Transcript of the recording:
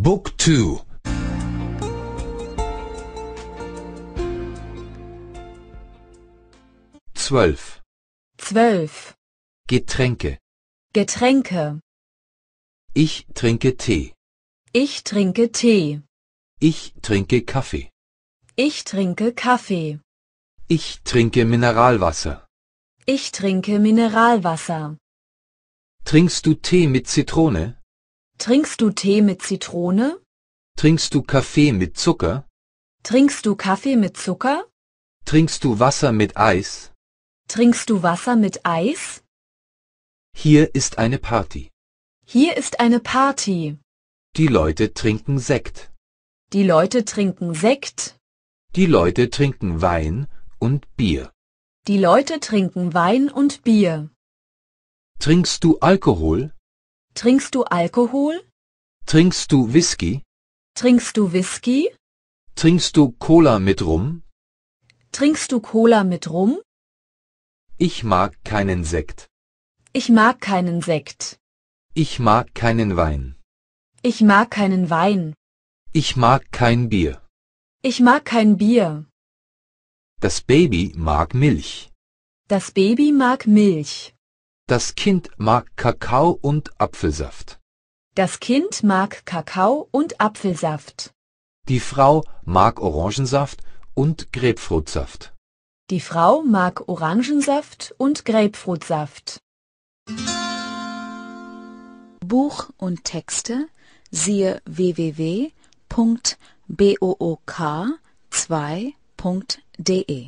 Book 2 12 12 Getränke Getränke Ich trinke Tee Ich trinke Tee Ich trinke Kaffee Ich trinke Kaffee Ich trinke Mineralwasser Ich trinke Mineralwasser Trinkst du Tee mit Zitrone? Trinkst du Tee mit Zitrone? Trinkst du Kaffee mit Zucker? Trinkst du Kaffee mit Zucker? Trinkst du Wasser mit Eis? Trinkst du Wasser mit Eis? Hier ist eine Party. Hier ist eine Party. Die Leute trinken Sekt. Die Leute trinken Sekt. Die Leute trinken Wein und Bier. Die Leute trinken Wein und Bier. Trinkst du Alkohol? Trinkst du Alkohol? Trinkst du Whisky? Trinkst du Whisky? Trinkst du Cola mit Rum? Trinkst du Cola mit Rum? Ich mag keinen Sekt. Ich mag keinen Sekt. Ich mag keinen Wein. Ich mag keinen Wein. Ich mag kein Bier. Ich mag kein Bier. Das Baby mag Milch. Das Baby mag Milch. Das Kind mag Kakao und Apfelsaft. Das Kind mag Kakao und Apfelsaft. Die Frau mag Orangensaft und Grapefruitsaft. Die Frau mag Orangensaft und Grapefruitsaft. Buch und Texte siehe www.book2.de